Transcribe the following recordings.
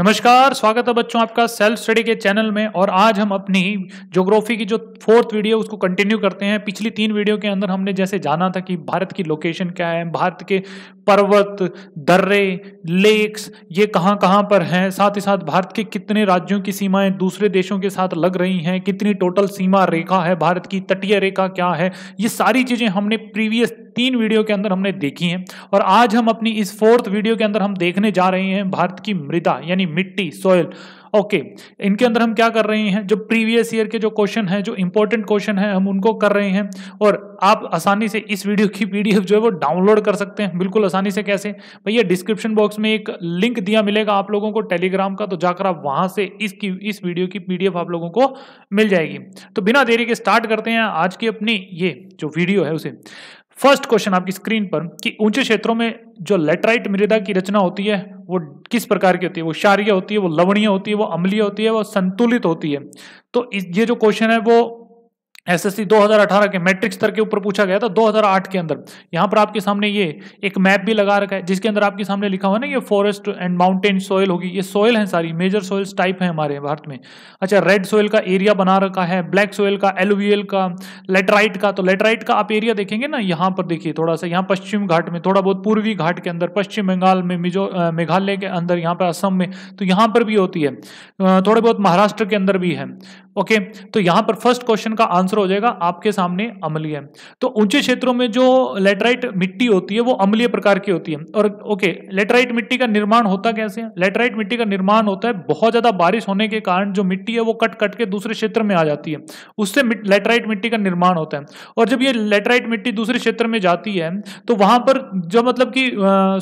नमस्कार स्वागत है बच्चों आपका सेल्फ स्टडी के चैनल में और आज हम अपनी ज्योग्राफी की जो फोर्थ वीडियो उसको कंटिन्यू करते हैं पिछली तीन वीडियो के अंदर हमने जैसे जाना था कि भारत की लोकेशन क्या है भारत के पर्वत दर्रे लेक्स ये कहाँ कहाँ पर हैं साथ ही साथ भारत के कितने राज्यों की सीमाएं दूसरे देशों के साथ लग रही हैं कितनी टोटल सीमा रेखा है भारत की तटीय रेखा क्या है ये सारी चीज़ें हमने प्रीवियस तीन वीडियो के अंदर हमने देखी हैं और आज हम अपनी इस फोर्थ वीडियो के अंदर हम देखने जा रहे हैं भारत की मृदा यानी मिट्टी सॉयल ओके इनके अंदर हम क्या कर रहे हैं जो प्रीवियस ईयर के जो क्वेश्चन है जो इंपॉर्टेंट क्वेश्चन है हम उनको कर रहे हैं और आप आसानी से इस वीडियो की पीडीएफ जो है वो डाउनलोड कर सकते हैं बिल्कुल आसानी से कैसे भैया डिस्क्रिप्शन बॉक्स में एक लिंक दिया मिलेगा आप लोगों को टेलीग्राम का तो जाकर आप वहां से इसकी इस वीडियो की पीडीएफ आप लोगों को मिल जाएगी तो बिना देरी के स्टार्ट करते हैं आज की अपनी ये जो वीडियो है उसे फर्स्ट क्वेश्चन आपकी स्क्रीन पर कि ऊंचे क्षेत्रों में जो लेटराइट मृदा की रचना होती है वो किस प्रकार की होती है वो क्षारिय होती है वो लवणीय होती है वो अम्लीय होती है वो संतुलित होती है तो ये जो क्वेश्चन है वो एसएससी 2018 के मैट्रिक स्तर के ऊपर पूछा गया था 2008 के अंदर यहाँ पर आपके सामने ये एक मैप भी लगा रखा है जिसके अंदर आपके सामने लिखा हुआ ना ये फॉरेस्ट एंड माउंटेन सॉइल होगी ये सॉइल है सारी मेजर सॉइल्स टाइप है हमारे भारत में अच्छा रेड सॉइल का एरिया बना रखा है ब्लैक सॉइल का एलुवियल का लेटराइट का तो लेटराइट का आप एरिया देखेंगे ना यहाँ पर देखिए थोड़ा सा यहाँ पश्चिम घाट में थोड़ा बहुत पूर्वी घाट के अंदर पश्चिम बंगाल में मेघालय के अंदर यहाँ पर असम में तो यहाँ पर भी होती है थोड़े बहुत महाराष्ट्र के अंदर भी है ओके तो यहां पर फर्स्ट क्वेश्चन का आंसर हो जाएगा आपके सामने अम्लीय तो ऊंचे क्षेत्रों में जो लेटराइट मिट्टी होती है वो अम्लीय प्रकार की होती है और ओके लेटराइट मिट्टी का निर्माण होता कैसे है लेटराइट मिट्टी का निर्माण होता है बहुत ज्यादा बारिश होने के कारण जो मिट्टी है वो कट कट के दूसरे क्षेत्र में आ जाती है उससे लेटराइट मिट्टी का निर्माण होता है और जब ये लेटराइट मिट्टी दूसरे क्षेत्र में जाती है तो वहां पर जो मतलब कि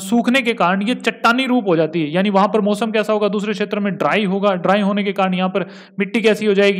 सूखने के कारण ये चट्टानी रूप हो जाती है यानी वहां पर मौसम कैसा होगा दूसरे क्षेत्र में ड्राई होगा ड्राई होने के कारण यहाँ पर मिट्टी कैसी हो जाएगी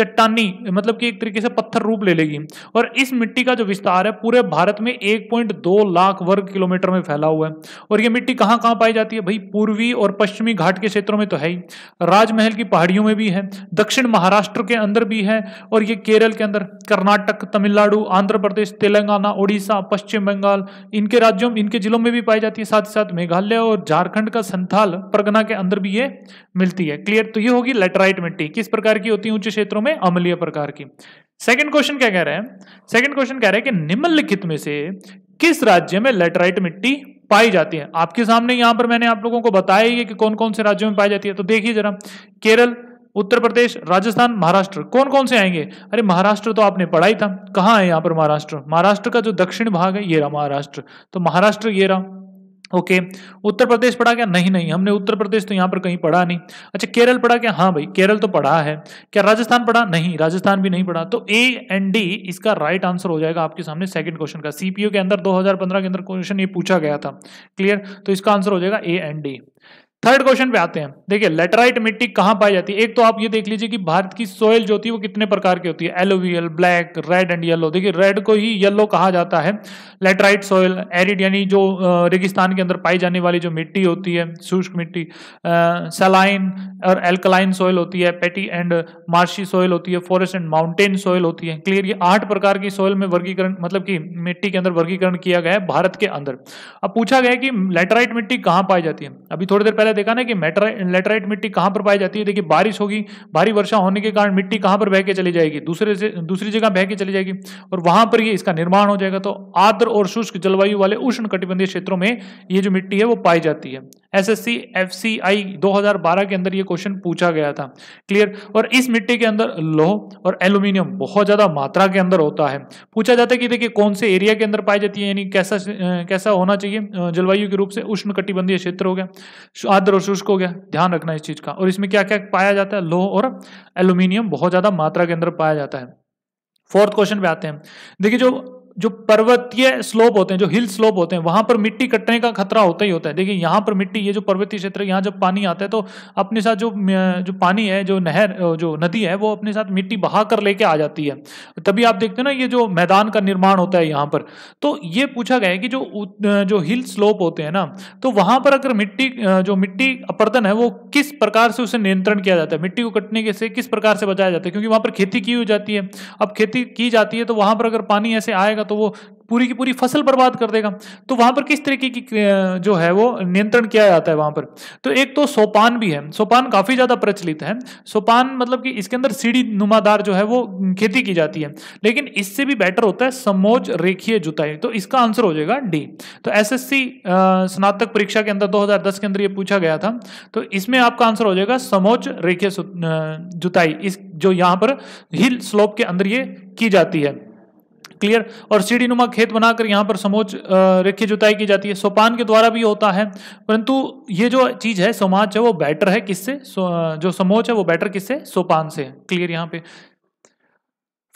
चट्टानी मतलब कि एक तरीके से पत्थर रूप ले लेगी और इस मिट्टी का जो विस्तार है पूरे भारत में 1.2 लाख वर्ग किलोमीटर में फैला हुआ है और ये मिट्टी कहाँ कहाँ पाई जाती है भाई पूर्वी और पश्चिमी घाट के क्षेत्रों में तो है ही राजमहल की पहाड़ियों में भी है दक्षिण महाराष्ट्र के अंदर भी है और ये केरल के अंदर कर्नाटक तमिलनाडु आंध्र प्रदेश तेलंगाना उड़ीसा पश्चिम बंगाल इनके राज्यों इनके जिलों में भी पाई जाती है साथ ही साथ मेघालय और झारखंड का संथाल परगना के अंदर भी ये मिलती है क्लियर तो ये होगी लेटराइट मिट्टी किस प्रकार की होती है ऊंचे क्षेत्रों में में अमलीय प्रकार की सेकंड क्वेश्चन क्या कह रहे हैं सेकंड क्वेश्चन कह रहे हैं कि निम्नलिखित में से किस राज्य में लेटराइट मिट्टी पाई जाती है आपके सामने यहां पर मैंने आप लोगों को बताया ही कि कौन कौन से राज्यों में पाई जाती है तो देखिए जरा केरल उत्तर प्रदेश राजस्थान महाराष्ट्र कौन कौन से आएंगे अरे महाराष्ट्र तो आपने पढ़ा ही था कहाँ है यहाँ पर महाराष्ट्र महाराष्ट्र का जो दक्षिण भाग है ये रहा महाराष्ट्र तो महाराष्ट्र ये रहा ओके okay. उत्तर प्रदेश पढ़ा क्या नहीं नहीं हमने उत्तर प्रदेश तो यहाँ पर कहीं पढ़ा नहीं अच्छा केरल पढ़ा क्या हाँ भाई केरल तो पढ़ा है क्या राजस्थान पढ़ा नहीं राजस्थान भी नहीं पढ़ा तो ए एंड डी इसका राइट आंसर हो जाएगा आपके सामने सेकंड क्वेश्चन का सीपीओ के अंदर 2015 के अंदर क्वेश्चन ये पूछा गया था क्लियर तो इसका आंसर हो जाएगा A and D third question पे आते हैं देखिए लेटराइट मिट्टी कहाँ पाई जाती है एक तो आप ये देख लीजिए कि भारत की सोयल जो होती है वो कितने प्रकार की होती है alluvial black red and yellow देखिए रेड को ही येलो कहा जाता है लेटराइट सोयल एरिड यानी जो रेगिस्तान के अंदर पाई जाने वाली जो मिट्टी होती है शुष्क मिट्टी सलाइन और एल्कलाइन सोयल होती है पेटी एंड मार्शी सोयल होती है फॉरेस्ट एंड माउंटेन सोयल होती है क्लियर ये आठ प्रकार की सोयल में वर्गीकरण मतलब की मिट्टी के अंदर वर्गीकरण किया गया है भारत के अंदर अब पूछा गया कि लेटराइट मिट्टी कहाँ पाई जाती है अभी थोड़ी देर पहले पहले देखा ना कि लेटराइट मिट्टी कहां पर पाई जाती है देखिए बारिश होगी भारी वर्षा होने के कारण मिट्टी कहां पर बह के चली जाएगी दूसरे से दूसरी जगह बह के चली जाएगी और वहां पर ये इसका निर्माण हो जाएगा तो आर्द्र और शुष्क जलवायु वाले उष्ण क्षेत्रों में ये जो मिट्टी है वो पाई जाती है एसएससी एफसीआई 2012 के अंदर ये क्वेश्चन पूछा गया था क्लियर और इस मिट्टी के अंदर लोह और एल्यूमिनियम बहुत ज़्यादा मात्रा के अंदर होता है पूछा जाता है कि देखिए कौन से एरिया के अंदर पाई जाती है यानी कैसा कैसा होना चाहिए जलवायु के रूप से उष्ण कटिबंधीय क्षेत्र हो गया आद्र और शुष्क हो गया ध्यान रखना इस चीज़ का और इसमें क्या क्या पाया जाता है लोह और एल्यूमिनियम बहुत ज़्यादा मात्रा के अंदर पाया जाता है फोर्थ क्वेश्चन पे आते हैं देखिए जो जो पर्वतीय स्लोप होते हैं जो हिल स्लोप होते हैं वहां पर मिट्टी कटने का खतरा होता ही होता है देखिए यहाँ पर मिट्टी ये जो पर्वतीय क्षेत्र यहाँ जब पानी आता है तो अपने साथ जो जो पानी है जो नहर जो नदी है वो अपने साथ मिट्टी बहा कर लेके आ जाती है तभी आप देखते हो ना ये जो मैदान का निर्माण होता है यहाँ पर तो ये पूछा गया है कि जो जो हिल स्लोप होते हैं ना तो वहां पर अगर मिट्टी जो मिट्टी अपर्दन है वो किस प्रकार से उसे नियंत्रण किया जाता है मिट्टी को कटने के से किस प्रकार से बचाया जाता है क्योंकि वहां पर खेती की हो जाती है अब खेती की जाती है तो वहां पर अगर पानी ऐसे आएगा तो वो पूरी की पूरी फसल बर्बाद कर देगा तो वहां पर किस तरीके की जो है वो नियंत्रण किया जाता है वहां पर तो एक तो सोपान भी है सोपान काफी ज्यादा प्रचलित है सोपान मतलब कि इसके अंदर सीढ़ी नुमादार जो है वो खेती की जाती है लेकिन इससे भी बेटर होता है समोज रेखीय जुताई तो इसका आंसर हो जाएगा डी तो एस स्नातक परीक्षा के अंदर दो के अंदर यह पूछा गया था तो इसमें आपका आंसर हो जाएगा समोच रेखीय जुताई इस जो यहां पर हिल स्लोप के अंदर ये की जाती है क्लियर और सीढ़ी नुमा खेत बनाकर यहाँ पर समोच रेखी जुताई की जाती है सोपान के द्वारा भी होता है परंतु ये जो चीज़ है समाज है वो बेटर है किससे जो समोच है वो बेटर किससे सोपान से क्लियर यहाँ पे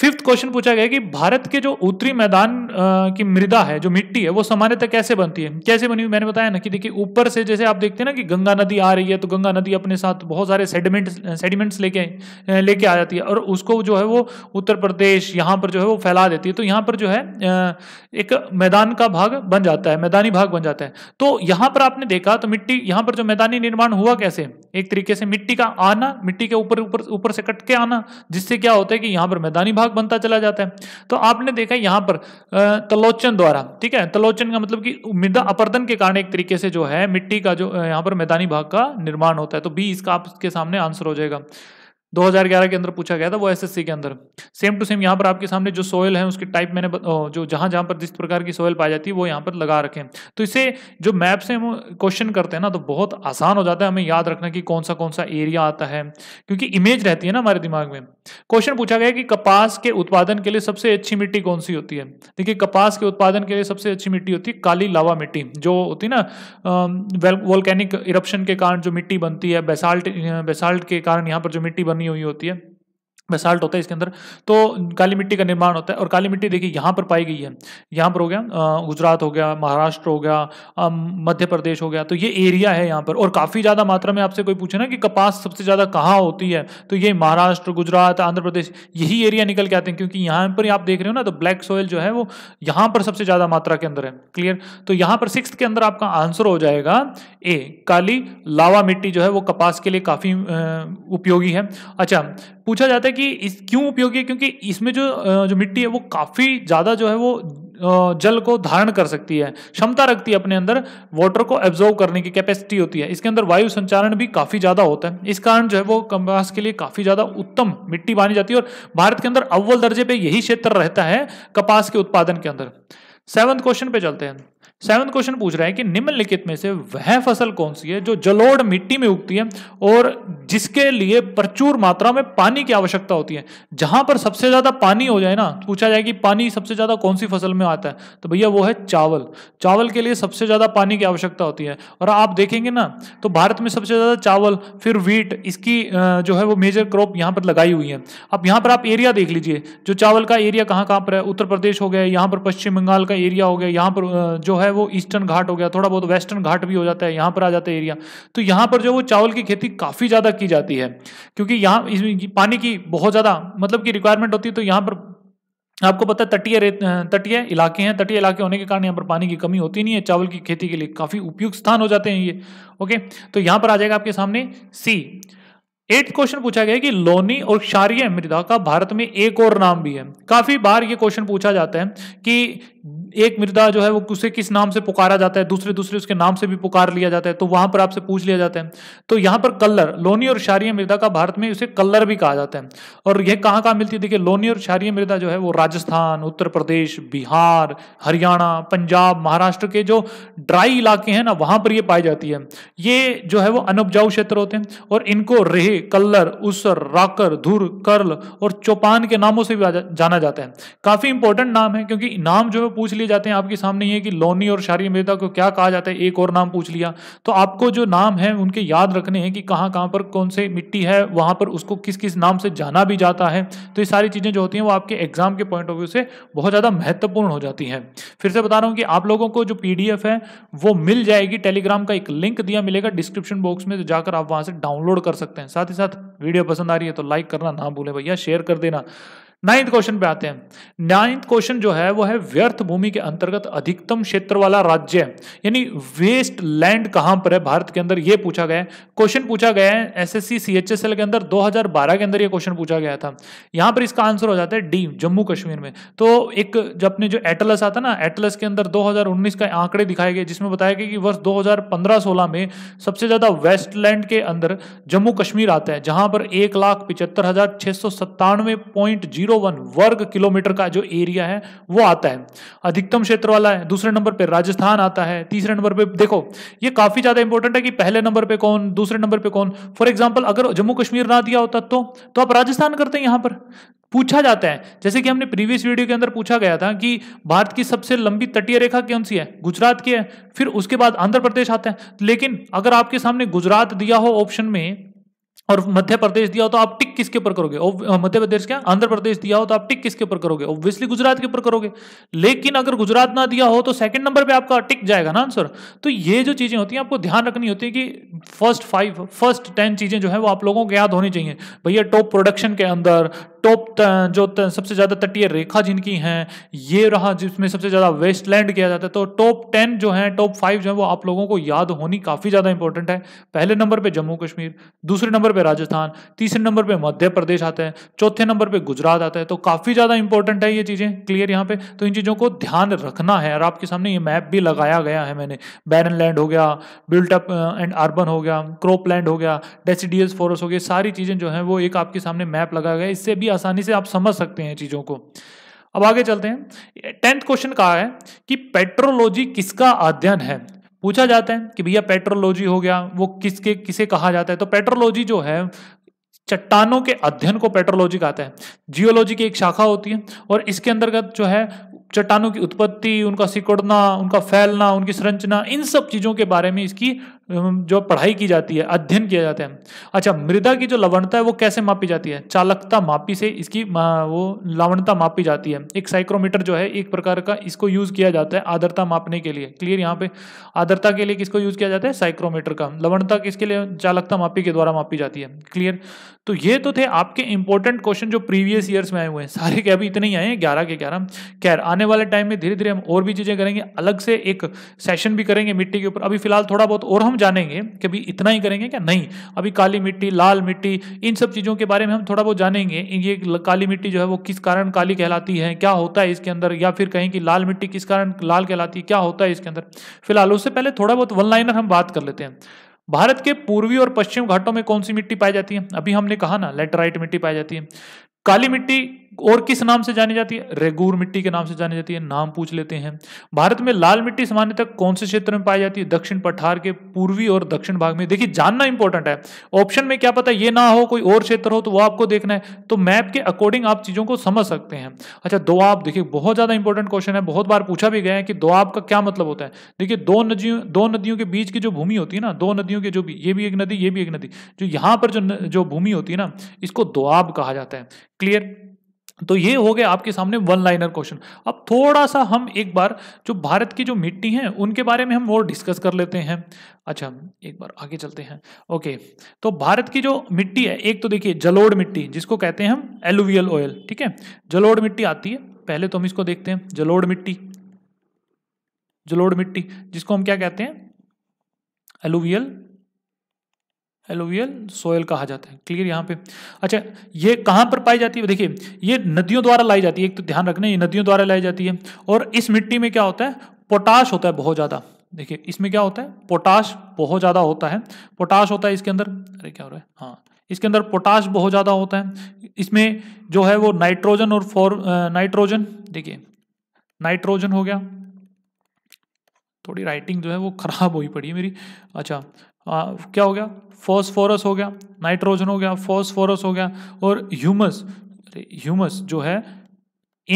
फिफ्थ क्वेश्चन पूछा गया कि भारत के जो उत्तरी मैदान की मृदा है जो मिट्टी है वो सामान्यतः कैसे बनती है कैसे बनी हुई मैंने बताया ना कि देखिए ऊपर से जैसे आप देखते हैं ना कि गंगा नदी आ रही है तो गंगा नदी अपने साथ बहुत सारे सेडिमेंट सेडिमेंट्स लेके लेके आ जाती है और उसको जो है वो उत्तर प्रदेश यहाँ पर जो है वो फैला देती है तो यहाँ पर जो है एक मैदान का भाग बन जाता है मैदानी भाग बन जाता है तो यहाँ पर आपने देखा तो मिट्टी यहाँ पर जो मैदानी निर्माण हुआ कैसे एक तरीके से मिट्टी का आना मिट्टी के ऊपर ऊपर ऊपर से कट के आना जिससे क्या होता है कि यहाँ पर मैदानी भाग भाग बनता चला जाता है तो आपने देखा यहाँ पर तलोचन द्वारा ठीक है तलोचन का मतलब कि मृदा अपर्दन के कारण एक तरीके से जो है मिट्टी का जो यहाँ पर मैदानी भाग का निर्माण होता है तो बी इसका आपके सामने आंसर हो जाएगा 2011 के अंदर पूछा गया था वो एसएससी के अंदर सेम टू सेम यहाँ पर आपके सामने जो सोयल है उसके टाइप मैंने जो जहाँ जहाँ पर जिस प्रकार की सोयल पाई जाती है वो यहाँ पर लगा रखें तो इसे जो मैप से हम क्वेश्चन करते हैं ना तो बहुत आसान हो जाता है हमें याद रखना कि कौन सा कौन सा एरिया आता है क्योंकि इमेज रहती है ना हमारे दिमाग में क्वेश्चन पूछा गया कि कपास के उत्पादन के लिए सबसे अच्छी मिट्टी कौन सी होती है देखिए कपास के उत्पादन के लिए सबसे अच्छी मिट्टी होती है काली लावा मिट्टी जो होती है ना वोल्केनिक इरप्शन के कारण जो मिट्टी बनती है बेसाल्ट बेसाल्ट के कारण यहाँ पर जो मिट्टी बनी कमी हुई होती है बेसाल्ट होता है इसके अंदर तो काली मिट्टी का निर्माण होता है और काली मिट्टी देखिए यहाँ पर पाई गई है यहाँ पर हो गया गुजरात हो गया महाराष्ट्र हो गया मध्य प्रदेश हो गया तो ये एरिया है यहाँ पर और काफ़ी ज़्यादा मात्रा में आपसे कोई पूछे ना कि कपास सबसे ज़्यादा कहाँ होती है तो ये महाराष्ट्र गुजरात आंध्र प्रदेश यही एरिया निकल के आते हैं क्योंकि यहाँ पर आप देख रहे हो ना तो ब्लैक सॉयल जो है वो यहाँ पर सबसे ज़्यादा मात्रा के अंदर है क्लियर तो यहाँ पर सिक्स के अंदर आपका आंसर हो जाएगा ए काली लावा मिट्टी जो है वो कपास के लिए काफ़ी उपयोगी है अच्छा पूछा जाता है कि इस क्यों उपयोगी है क्योंकि इसमें जो जो मिट्टी है वो काफ़ी ज़्यादा जो है वो जल को धारण कर सकती है क्षमता रखती है अपने अंदर वाटर को एब्जॉर्व करने की कैपेसिटी होती है इसके अंदर वायु संचारण भी काफ़ी ज़्यादा होता है इस कारण जो है वो कंपास के लिए काफ़ी ज़्यादा उत्तम मिट्टी मानी जाती है और भारत के अंदर अव्वल दर्जे पर यही क्षेत्र रहता है कपास के उत्पादन के अंदर सेवन्थ क्वेश्चन पे चलते हैं सेवन क्वेश्चन पूछ रहा है कि निम्नलिखित में से वह फसल कौन सी है जो जलोढ़ मिट्टी में उगती है और जिसके लिए प्रचुर मात्रा में पानी की आवश्यकता होती है जहां पर सबसे ज्यादा पानी हो जाए ना पूछा जाए कि पानी सबसे ज्यादा कौन सी फसल में आता है तो भैया वो है चावल चावल के लिए सबसे ज्यादा पानी की आवश्यकता होती है और आप देखेंगे ना तो भारत में सबसे ज्यादा चावल फिर वीट इसकी जो है वो मेजर क्रॉप यहाँ पर लगाई हुई है अब यहाँ पर आप एरिया देख लीजिए जो चावल का एरिया कहाँ कहाँ पर है उत्तर प्रदेश हो गया यहाँ पर पश्चिम बंगाल का एरिया हो गया यहाँ पर जो है है वो ईस्टर्न घाट हो गया थोड़ा बहुत वेस्टर्न घाट भी हो जाता है यहाँ पर आ जाता है एरिया तो यहाँ पर जो वो चावल की खेती काफ़ी ज़्यादा की जाती है क्योंकि यहाँ पानी की बहुत ज़्यादा मतलब की रिक्वायरमेंट होती है तो यहाँ पर आपको पता है तटीय रेत तटीय इलाके हैं तटीय इलाके होने के कारण यहाँ पर पानी की कमी होती नहीं है चावल की खेती के लिए काफ़ी उपयुक्त स्थान हो जाते हैं ये ओके तो यहाँ पर आ जाएगा आपके सामने सी एट क्वेश्चन पूछा गया है कि लोनी और क्षारिय मृदा का भारत में एक और नाम भी है काफी बार ये क्वेश्चन पूछा जाता है कि एक मृदा जो है वो उसे किस नाम से पुकारा जाता है दूसरे दूसरे उसके नाम से भी पुकार लिया जाता है तो वहां पर आपसे पूछ लिया जाता है तो यहाँ पर कल्लर लोनी और क्षारिय मृदा का भारत में उसे कल्लर भी कहा जाता है और यह कहाँ कहाँ मिलती है देखिए लोनी और क्षारिय मृदा जो है वो राजस्थान उत्तर प्रदेश बिहार हरियाणा पंजाब महाराष्ट्र के जो ड्राई इलाके हैं ना वहां पर ये पाई जाती है ये जो है वो अनुपजाऊ क्षेत्र होते हैं और इनको रेह कल्लर उसर राकर धुर कर्ल और चौपान के नामों से भी जाना जाता है काफी इंपॉर्टेंट नाम है क्योंकि नाम जो है पूछ लिए जाते हैं आपके सामने ये कि लोनी और शारी मेहता को क्या कहा जाता है एक और नाम पूछ लिया तो आपको जो नाम है उनके याद रखने हैं कि कहाँ कहाँ पर कौन से मिट्टी है वहाँ पर उसको किस किस नाम से जाना भी जाता है तो ये सारी चीज़ें जो होती हैं वो आपके एग्जाम के पॉइंट ऑफ व्यू से बहुत ज़्यादा महत्वपूर्ण हो जाती हैं फिर से बता रहा हूँ कि आप लोगों को जो पी है वो मिल जाएगी टेलीग्राम का एक लिंक दिया मिलेगा डिस्क्रिप्शन बॉक्स में तो जाकर आप वहाँ से डाउनलोड कर सकते हैं साथ ही साथ वीडियो पसंद आ रही है तो लाइक करना ना भूलें भैया शेयर कर देना नाइन्थ क्वेश्चन पे आते हैं नाइन्थ क्वेश्चन जो है वो है व्यर्थ भूमि के अंतर्गत अधिकतम क्षेत्र वाला राज्य यानी वेस्ट लैंड कहां पर है भारत के अंदर ये पूछा गया है क्वेश्चन पूछा गया है एसएससी एस के अंदर 2012 के अंदर ये क्वेश्चन पूछा गया था यहां पर इसका आंसर हो जाता है डी जम्मू कश्मीर में तो एक जो अपने जो एटलस आता ना एटलस के अंदर दो का आंकड़े दिखाए गए जिसमें बताया गया कि वर्ष दो हजार में सबसे ज्यादा वेस्टलैंड के अंदर जम्मू कश्मीर आता है जहां पर एक लाख पिचहत्तर हजार छह सौ सत्तानवे पॉइंट जीरो वन वर्ग किलोमीटर का जो एरिया है वो आता है अधिकतम क्षेत्र वाला है दूसरे नंबर पे राजस्थान आता है तीसरे नंबर पे देखो ये काफी ज्यादा इंपॉर्टेंट है कि पहले नंबर पे कौन दूसरे नंबर पे कौन फॉर एग्जाम्पल अगर जम्मू कश्मीर ना दिया होता तो, तो आप राजस्थान करते हैं यहां पर पूछा जाता है जैसे कि हमने प्रीवियस वीडियो के अंदर पूछा गया था कि भारत की सबसे लंबी तटीय रेखा कौन सी है गुजरात की है फिर उसके बाद आंध्र प्रदेश आता है लेकिन अगर आपके सामने गुजरात दिया हो ऑप्शन में और मध्य प्रदेश दिया हो तो आप टिक किसके ऊपर करोगे मध्य प्रदेश क्या आंध्र प्रदेश दिया हो तो आप टिक किसके ऊपर करोगे ऑब्वियसली गुजरात के ऊपर करोगे लेकिन अगर गुजरात ना दिया हो तो सेकंड नंबर पे आपका टिक जाएगा ना आंसर तो ये जो चीजें होती हैं आपको ध्यान रखनी होती है कि फर्स्ट फाइव फर्स्ट टेन चीजें जो है वो आप लोगों को याद होनी चाहिए भैया टॉप प्रोडक्शन के अंदर टॉप जो सबसे ज़्यादा तटीय रेखा जिनकी हैं ये रहा जिसमें सबसे ज़्यादा वेस्टलैंड किया जाता है तो टॉप टेन जो है टॉप फाइव जो है वो आप लोगों को याद होनी काफ़ी ज़्यादा इंपॉर्टेंट है पहले नंबर पर जम्मू कश्मीर दूसरे नंबर पर राजस्थान तीसरे नंबर पर मध्य प्रदेश आता है चौथे नंबर पर गुजरात आता है तो काफ़ी ज़्यादा इंपॉर्टेंट है ये चीज़ें क्लियर यहाँ पे तो इन चीज़ों को ध्यान रखना है और आपके सामने ये मैप भी लगाया गया है मैंने बैरन लैंड हो गया बिल्टअप एंड अर्बन हो गया क्रॉप लैंड हो गया डेसीडियस फॉरेस्ट हो गया सारी चीज़ें जो हैं वो एक आपके सामने मैप लगाया गया इससे भी आसानी से आप समझ सकते हैं चीज़ों को अब आगे चलते हैं टेंथ क्वेश्चन कहा है कि पेट्रोलॉजी किसका अध्ययन है पूछा जाता है कि भैया पेट्रोलॉजी हो गया वो किसके किसे कहा जाता है तो पेट्रोलॉजी जो है चट्टानों के अध्ययन को पेट्रोलॉजी कहते हैं जियोलॉजी की एक शाखा होती है और इसके अंतर्गत जो है चट्टानों की उत्पत्ति उनका सिकुड़ना उनका फैलना उनकी संरचना इन सब चीज़ों के बारे में इसकी जो पढ़ाई की जाती है अध्ययन किया जाता है अच्छा मृदा की जो लवणता है वो कैसे मापी जाती है चालकता मापी से इसकी वो लवणता मापी जाती है एक साइक्रोमीटर जो है एक प्रकार का इसको यूज़ किया जाता है आदरता मापने के लिए क्लियर यहाँ पे आदरता के लिए किसको यूज़ किया जाता है साइक्रोमीटर का लवणता किसके लिए चालकता मापी के द्वारा मापी जाती है क्लियर तो ये तो थे आपके इंपॉर्टेंट क्वेश्चन जो प्रीवियस ईयर्स में आए हुए हैं सारे के अभी इतने ही आए हैं ग्यारह के ग्यारह खैर आने वाले टाइम में धीरे धीरे हम और भी चीज़ें करेंगे अलग से एक सेशन भी करेंगे मिट्टी के ऊपर अभी फिलहाल थोड़ा बहुत और हम जानेंगे कि अभी इतना ही करेंगे क्या नहीं अभी काली मिट्टी लाल मिट्टी इन सब चीज़ों के बारे में हम थोड़ा बहुत जानेंगे ये काली मिट्टी जो है वो किस कारण काली कहलाती है क्या होता है इसके अंदर या फिर कहें कि लाल मिट्टी किस कारण लाल कहलाती है क्या होता है इसके अंदर फिलहाल उससे पहले थोड़ा बहुत वन लाइनर हम बात कर लेते हैं भारत के पूर्वी और पश्चिम घाटों में कौन सी मिट्टी पाई जाती है अभी हमने कहा ना लेटराइट मिट्टी पाई जाती है काली मिट्टी और किस नाम से जानी जाती है रेगूर मिट्टी के नाम से जानी जाती है नाम पूछ लेते हैं भारत में लाल मिट्टी सामान्यतः कौन से क्षेत्र में पाई जाती है दक्षिण पठार के पूर्वी और दक्षिण भाग में देखिए जानना इंपॉर्टेंट है ऑप्शन में क्या पता ये ना हो कोई और क्षेत्र हो तो वो आपको देखना है तो मैप के अकॉर्डिंग आप चीजों को समझ सकते हैं अच्छा दो आप देखिए बहुत ज्यादा इंपॉर्टेंट क्वेश्चन है बहुत बार पूछा भी गया है कि दो आप का क्या मतलब होता है देखिए दो नदियों दो नदियों के बीच की जो भूमि होती है ना दो नदियों के जो भी ये भी एक नदी ये भी एक नदी जो यहां पर जो जो भूमि होती है ना इसको दो कहा जाता है क्लियर तो ये हो गया आपके सामने वन लाइनर क्वेश्चन अब थोड़ा सा हम एक बार जो भारत की जो मिट्टी है उनके बारे में हम और डिस्कस कर लेते हैं अच्छा एक बार आगे चलते हैं ओके तो भारत की जो मिट्टी है एक तो देखिए जलोड़ मिट्टी जिसको कहते हैं हम एलुवियल ऑयल ठीक है जलोड़ मिट्टी आती है पहले तो हम इसको देखते हैं जलोड़ मिट्टी जलोड़ मिट्टी जिसको हम क्या कहते हैं एलुवियल एलोवियल सोयल कहा जाता है क्लियर यहाँ पे अच्छा ये कहाँ पर पाई जाती है देखिए ये नदियों द्वारा लाई जाती है एक तो ध्यान रखना ये नदियों द्वारा लाई जाती है और इस मिट्टी में क्या होता है पोटाश होता है बहुत ज़्यादा देखिए इसमें क्या होता है पोटाश बहुत ज़्यादा होता है पोटाश होता है इसके अंदर अरे क्या हो रहा है हाँ इसके अंदर पोटाश बहुत ज़्यादा होता है इसमें जो है वो नाइट्रोजन और फॉर नाइट्रोजन देखिए नाइट्रोजन हो गया थोड़ी राइटिंग जो है वो ख़राब हुई पड़ी है मेरी अच्छा क्या हो गया फॉस्फोरस हो गया नाइट्रोजन हो गया फॉस्फोरस हो गया और ह्यूमस ह्यूमस जो है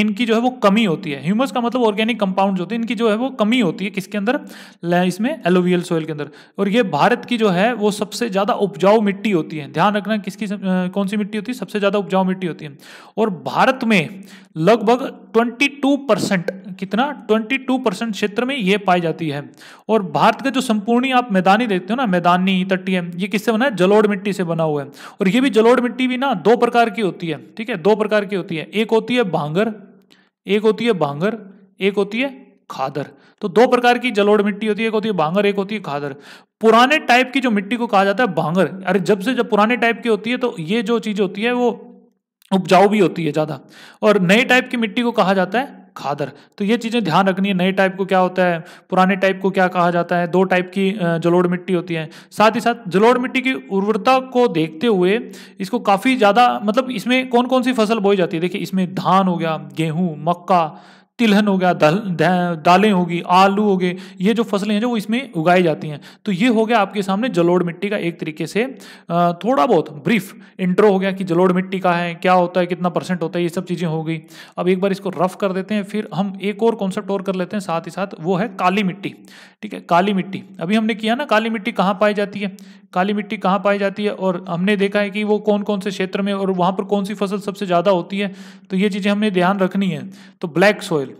इनकी जो है वो कमी होती है ह्यूमस का मतलब ऑर्गेनिक कंपाउंड जो होते हैं इनकी जो है वो कमी होती है किसके अंदर इसमें एलोवियल सोयल के अंदर और ये भारत की जो है वो सबसे ज़्यादा उपजाऊ मिट्टी होती है ध्यान रखना किसकी कौन सी मिट्टी होती है सबसे ज़्यादा उपजाऊ मिट्टी होती है और भारत में लगभग 22 परसेंट कितना 22 परसेंट क्षेत्र में ये पाई जाती है और भारत का जो संपूर्णी आप मैदानी देखते हो ना मैदानी तटीय ये किससे बना है जलोड़ मिट्टी से बना हुआ है और ये भी जलोड़ मिट्टी भी ना दो प्रकार की होती है ठीक है दो प्रकार की होती है एक होती है भांगर एक होती है भांगर एक होती है खादर तो दो प्रकार की जलोड़ मिट्टी होती है एक होती है भांगर एक होती है खादर पुराने टाइप की जो मिट्टी को कहा जाता है भांगर अरे जब से जब पुराने टाइप की होती है तो ये जो चीज़ होती है वो उपजाऊ भी होती है ज़्यादा और नए टाइप की मिट्टी को कहा जाता है खादर तो ये चीज़ें ध्यान रखनी है नए टाइप को क्या होता है पुराने टाइप को क्या कहा जाता है दो टाइप की जलोड़ मिट्टी होती है साथ ही साथ जलोड़ मिट्टी की उर्वरता को देखते हुए इसको काफ़ी ज़्यादा मतलब इसमें कौन कौन सी फसल बोई जाती है देखिए इसमें धान हो गया गेहूँ मक्का तिलहन हो गया दालें होगी आलू हो गए ये जो फसलें हैं जो वो इसमें उगाई जाती हैं तो ये हो गया आपके सामने जलोड़ मिट्टी का एक तरीके से थोड़ा बहुत ब्रीफ इंट्रो हो गया कि जलोड़ मिट्टी का है क्या होता है कितना परसेंट होता है ये सब चीज़ें हो गई अब एक बार इसको रफ कर देते हैं फिर हम एक और कॉन्सेप्ट और कर लेते हैं साथ ही साथ वो है काली मिट्टी ठीक है काली मिट्टी अभी हमने किया ना काली मिट्टी कहाँ पाई जाती है काली मिट्टी कहाँ पाई जाती है और हमने देखा है कि वो कौन कौन से क्षेत्र में और वहाँ पर कौन सी फसल सबसे ज़्यादा होती है तो ये चीज़ें हमने ध्यान रखनी है तो ब्लैक सॉइल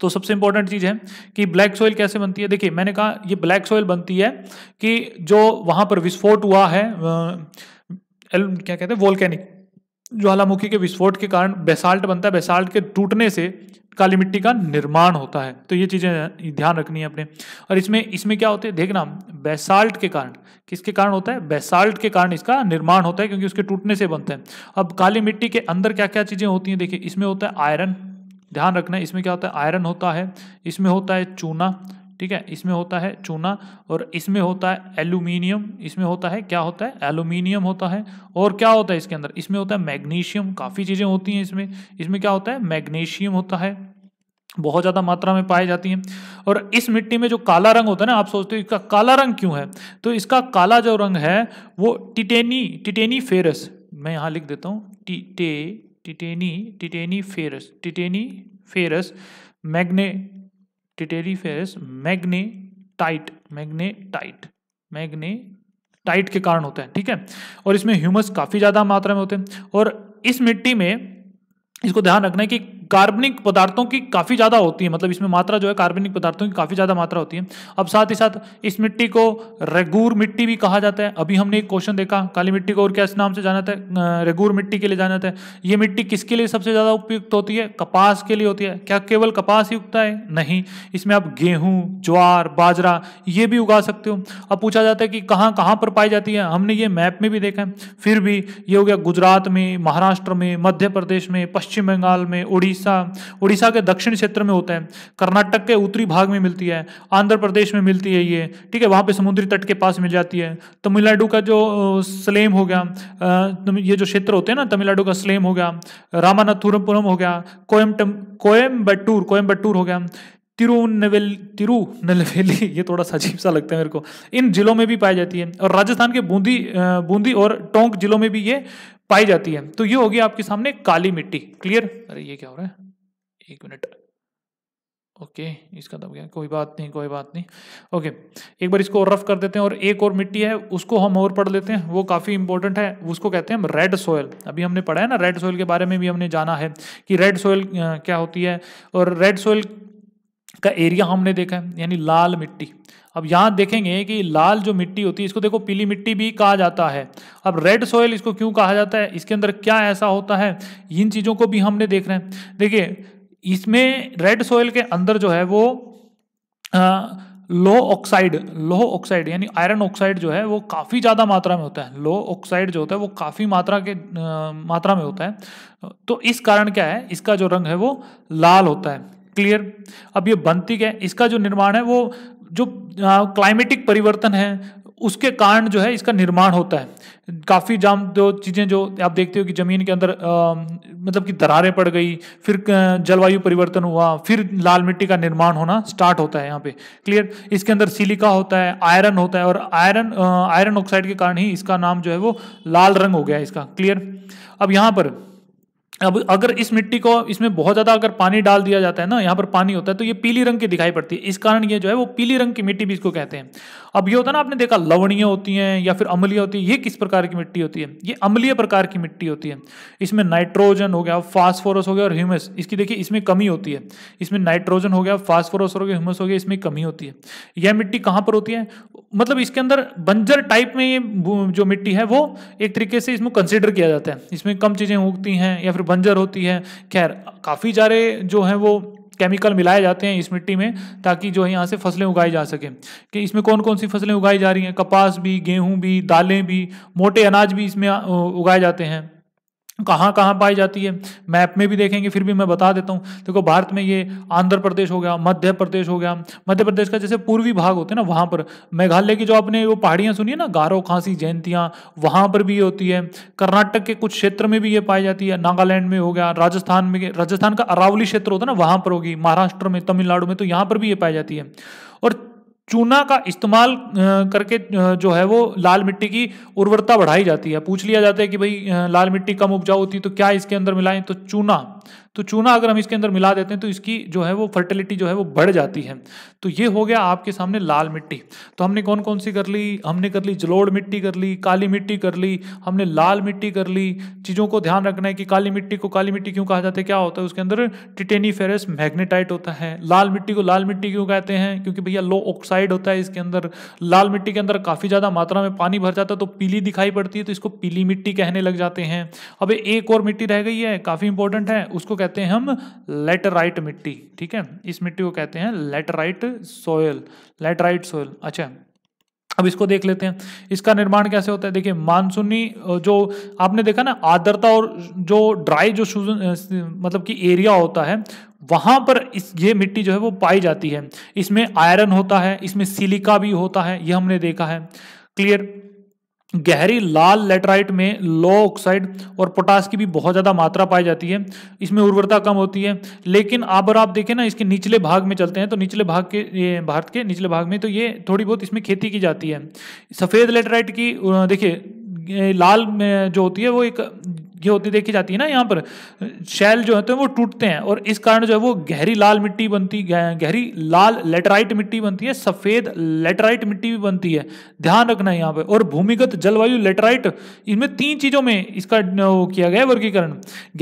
तो सबसे इंपॉर्टेंट चीज़ है कि ब्लैक सॉइल कैसे बनती है देखिए मैंने कहा ये ब्लैक सॉइल बनती है कि जो वहाँ पर विस्फोट हुआ है क्या कहते हैं वोल्केनिक ज्वालामुखी के विस्फोट के कारण बेसाल्ट बनता है बेसाल्ट के टूटने से काली मिट्टी का निर्माण होता है तो ये चीज़ें ध्यान रखनी है अपने और इसमें इसमें क्या होते हैं देखना बेसाल्ट के कारण किसके कारण होता है बेसाल्ट के कारण इसका निर्माण होता है क्योंकि उसके टूटने से बनता है अब काली मिट्टी के अंदर क्या क्या चीज़ें होती हैं देखिए इसमें होता है आयरन ध्यान रखना है इसमें क्या होता है आयरन होता है इसमें होता है चूना ठीक है इसमें होता है चूना और इसमें होता है एल्यूमिनियम इसमें होता है क्या होता है एल्यूमिनियम होता है और क्या होता है इसके अंदर इसमें होता है मैग्नीशियम काफ़ी चीज़ें होती हैं इसमें इसमें क्या होता है मैग्नीशियम होता है बहुत ज़्यादा मात्रा में पाई जाती हैं और इस मिट्टी में जो काला रंग होता है ना आप सोचते हो इसका काला रंग क्यों है तो इसका काला जो रंग है वो टिटेनी टिटेनी फेरस मैं यहाँ लिख देता हूँ टिटे टिटेनी टिटेनी फेरस टिटेनी फेरस मैग्ने titaniferous magnetite magnetite magnetite के कारण होता है ठीक है और इसमें ह्यूमस काफ़ी ज़्यादा मात्रा में होते हैं और इस मिट्टी में इसको ध्यान रखना है कि कार्बनिक पदार्थों की काफ़ी ज़्यादा होती है मतलब इसमें मात्रा जो है कार्बनिक पदार्थों की काफ़ी ज़्यादा मात्रा होती है अब साथ ही साथ इस मिट्टी को रेगूर मिट्टी भी कहा जाता है अभी हमने एक क्वेश्चन देखा काली मिट्टी को और क्या इस नाम से जाना था रेगूर मिट्टी के लिए जाना जाता है ये मिट्टी किसके लिए सबसे ज़्यादा उपयुक्त होती है कपास के लिए होती है क्या केवल कपास ही उगता है नहीं इसमें आप गेहूँ ज्वार बाजरा ये भी उगा सकते हो अब पूछा जाता है कि कहाँ कहाँ पर पाई जाती है हमने ये मैप में भी देखा है फिर भी ये हो गया गुजरात में महाराष्ट्र में मध्य प्रदेश में पश्चिम बंगाल में उड़ीसा उड़ीसा उड़ीसा के दक्षिण क्षेत्र में होता है कर्नाटक के उत्तरी भाग में मिलती है आंध्र प्रदेश में मिलती है ये ठीक है वहाँ पे समुद्री तट के पास मिल जाती है तमिलनाडु का जो स्लेम हो गया ये जो क्षेत्र होते हैं ना तमिलनाडु का स्लेम हो गया रामानाथुरपुरम हो गया कोयम्बटम कोयम्बटूर कोयम्बटूर हो गया तिरुनेवेल तिरुनेलवेली ये थोड़ा सा अजीब सा लगता है मेरे को इन जिलों में भी पाई जाती है और राजस्थान के बूंदी बूंदी और टोंक जिलों में भी ये पाई जाती है तो ये होगी आपके सामने काली मिट्टी क्लियर अरे ये क्या हो रहा है एक मिनट ओके इसका दब गया कोई बात नहीं कोई बात नहीं ओके एक बार इसको और रफ कर देते हैं और एक और मिट्टी है उसको हम और पढ़ लेते हैं वो काफ़ी इंपॉर्टेंट है उसको कहते हैं हम रेड सोयल अभी हमने पढ़ा है ना रेड सोयल के बारे में भी हमने जाना है कि रेड सोयल क्या होती है और रेड सोयल का एरिया हमने देखा है यानी लाल मिट्टी अब यहाँ देखेंगे कि लाल जो मिट्टी होती है इसको देखो पीली मिट्टी भी कहा जाता है अब रेड सॉयल इसको क्यों कहा जाता है इसके अंदर क्या ऐसा होता है इन चीज़ों को भी हमने देख रहे हैं देखिए इसमें रेड सॉयल के अंदर जो है वो आ, लो ऑक्साइड लो ऑक्साइड यानी आयरन ऑक्साइड जो है वो काफ़ी ज़्यादा मात्रा में होता है लो ऑक्साइड जो होता है वो काफ़ी मात्रा के आ, मात्रा में होता है तो इस कारण क्या है इसका जो रंग है वो लाल होता है क्लियर अब ये बनती क्या है इसका जो निर्माण है वो जो क्लाइमेटिक परिवर्तन है उसके कारण जो है इसका निर्माण होता है काफ़ी जाम जो चीज़ें जो आप देखते हो कि ज़मीन के अंदर आ, मतलब कि दरारें पड़ गई फिर जलवायु परिवर्तन हुआ फिर लाल मिट्टी का निर्माण होना स्टार्ट होता है यहाँ पे क्लियर इसके अंदर सिलिका होता है आयरन होता है और आयरन आयरन ऑक्साइड के कारण ही इसका नाम जो है वो लाल रंग हो गया इसका क्लियर अब यहाँ पर अब अगर इस मिट्टी को इसमें बहुत ज़्यादा अगर पानी डाल दिया जाता है ना यहाँ पर पानी होता है तो ये पीली रंग की दिखाई पड़ती है इस कारण ये जो है वो पीली रंग की मिट्टी भी इसको कहते हैं अब ये होता है ना आपने देखा लवणीय होती हैं या फिर अम्लीय होती है ये किस प्रकार की मिट्टी होती है ये अम्लीय प्रकार की मिट्टी होती है इसमें नाइट्रोजन हो गया फास्फोरस हो गया और ह्यूमस इसकी देखिए इसमें कमी होती है इसमें नाइट्रोजन हो गया फास्फोरस हो गया ह्यूमस हो गया इसमें कमी होती है यह मिट्टी कहाँ पर होती है मतलब इसके अंदर बंजर टाइप में ये जो मिट्टी है वो एक तरीके से इसमें कंसिडर किया जाता है इसमें कम चीज़ें उगती हैं या फिर बंजर होती है खैर काफ़ी सारे जो हैं वो केमिकल मिलाए जाते हैं इस मिट्टी में ताकि जो है यहाँ से फसलें उगाई जा सकें कि इसमें कौन कौन सी फसलें उगाई जा रही हैं कपास भी गेहूँ भी दालें भी मोटे अनाज भी इसमें उगाए जाते हैं कहाँ कहाँ पाई जाती है मैप में भी देखेंगे फिर भी मैं बता देता हूँ देखो भारत में ये आंध्र प्रदेश हो गया मध्य प्रदेश हो गया मध्य प्रदेश का जैसे पूर्वी भाग होते हैं ना वहाँ पर मेघालय की जो आपने वो पहाड़ियाँ सुनी है ना गारो खांसी जयंतियाँ वहाँ पर भी ये होती है कर्नाटक के कुछ क्षेत्र में भी ये पाई जाती है नागालैंड में हो गया राजस्थान में राजस्थान का अरावली क्षेत्र होता है ना वहाँ पर होगी महाराष्ट्र में तमिलनाडु में तो यहाँ पर भी ये पाई जाती है और चूना का इस्तेमाल करके जो है वो लाल मिट्टी की उर्वरता बढ़ाई जाती है पूछ लिया जाता है कि भाई लाल मिट्टी कम उपजाऊ होती है तो क्या इसके अंदर मिलाएं तो चूना तो चूना अगर हम इसके अंदर मिला देते हैं तो इसकी जो है वो फर्टिलिटी जो है वो बढ़ जाती है तो ये हो गया आपके सामने लाल मिट्टी तो हमने कौन कौन सी कर ली हमने कर ली जलोड़ मिट्टी कर ली काली मिट्टी कर ली हमने लाल मिट्टी कर ली चीज़ों को ध्यान रखना है कि काली मिट्टी को काली मिट्टी क्यों कहा जाता है क्या होता है उसके अंदर टिटेनी फेरस मैग्नेटाइट होता है लाल मिट्टी को लाल मिट्टी क्यों कहते हैं क्योंकि भैया लो ऑक्साइड होता है इसके अंदर लाल मिट्टी के अंदर काफ़ी ज़्यादा मात्रा में पानी भर जाता है तो पीली दिखाई पड़ती है तो इसको पीली मिट्टी कहने लग जाते हैं अब एक और मिट्टी रह गई है काफ़ी इंपॉर्टेंट है उसको कहते कहते हैं हम लेटराइट मिट्टी ठीक है इस मिट्टी को कहते हैं लेटराइट सोयल लेटराइट सोयल अच्छा अब इसको देख लेते हैं इसका निर्माण कैसे होता है देखिए मानसूनी जो आपने देखा ना आर्द्रता और जो ड्राई जो मतलब कि एरिया होता है वहाँ पर इस ये मिट्टी जो है वो पाई जाती है इसमें आयरन होता है इसमें सिलिका भी होता है ये हमने देखा है क्लियर गहरी लाल लेटराइट में लो ऑक्साइड और पोटास की भी बहुत ज़्यादा मात्रा पाई जाती है इसमें उर्वरता कम होती है लेकिन अब अगर आप देखें ना इसके निचले भाग में चलते हैं तो निचले भाग के ये भारत के निचले भाग में तो ये थोड़ी बहुत इसमें खेती की जाती है सफ़ेद लेटराइट की देखिए लाल जो होती है वो एक ये होती देखी जाती है ना यहाँ पर शैल जो होते हैं वो टूटते हैं और इस कारण जो है वो गहरी लाल मिट्टी बनती गहरी लाल लेटराइट मिट्टी बनती है सफ़ेद लेटराइट मिट्टी भी बनती है ध्यान रखना है यहाँ पर और भूमिगत जलवायु लेटराइट इनमें तीन चीज़ों में इसका किया गया वर्गीकरण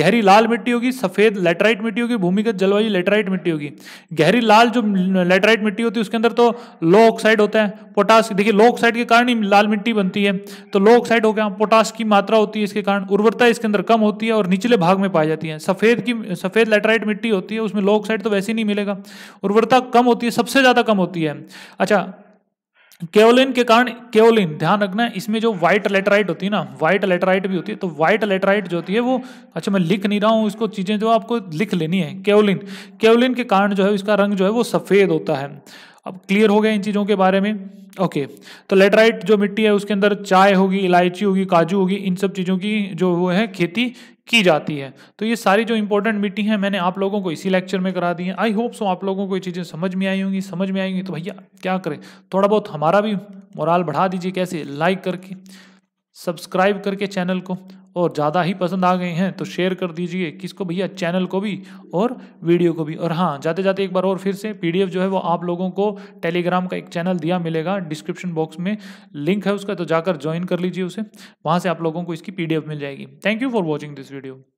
गहरी लाल मिट्टी होगी सफ़ेद लेटराइट मिट्टी होगी भूमिगत जलवायु लेटराइट मिट्टी होगी गहरी लाल जो लेटराइट मिट्टी होती है उसके अंदर तो लो ऑक्साइड होता है पोटास देखिए लो ऑक्साइड के कारण ही लाल मिट्टी बनती है तो लो ऑक्साइड हो गया पोटास की मात्रा होती है इसके कारण उर्वरता इसके इसके अंदर कम होती है और निचले भाग में पाई जाती है सफ़ेद की सफ़ेद लेटराइट मिट्टी होती है उसमें लो ऑक्साइड तो वैसे ही नहीं मिलेगा उर्वरता कम होती है सबसे ज़्यादा कम होती है अच्छा केओलिन के कारण केओलिन ध्यान रखना इसमें जो व्हाइट लेटराइट होती है ना व्हाइट लेटराइट भी होती है तो व्हाइट लेटराइट जो होती है वो अच्छा मैं लिख नहीं रहा हूँ इसको चीज़ें जो आपको लिख लेनी है केओलिन केओलिन के कारण जो है इसका रंग जो है वो सफ़ेद होता है अब क्लियर हो गया इन चीज़ों के बारे में ओके तो लेटराइट जो मिट्टी है उसके अंदर चाय होगी इलायची होगी काजू होगी इन सब चीज़ों की जो वो है खेती की जाती है तो ये सारी जो इंपॉर्टेंट मिट्टी हैं मैंने आप लोगों को इसी लेक्चर में करा दी है आई होप सो आप लोगों को ये चीज़ें समझ में आई होंगी समझ में आएंगी तो भैया क्या करें थोड़ा बहुत हमारा भी मोराल बढ़ा दीजिए कैसे लाइक करके सब्सक्राइब करके चैनल को और ज़्यादा ही पसंद आ गए हैं तो शेयर कर दीजिए किसको भैया चैनल को भी और वीडियो को भी और हाँ जाते जाते एक बार और फिर से पीडीएफ जो है वो आप लोगों को टेलीग्राम का एक चैनल दिया मिलेगा डिस्क्रिप्शन बॉक्स में लिंक है उसका तो जाकर ज्वाइन कर लीजिए उसे वहाँ से आप लोगों को इसकी पी मिल जाएगी thank you for watching this video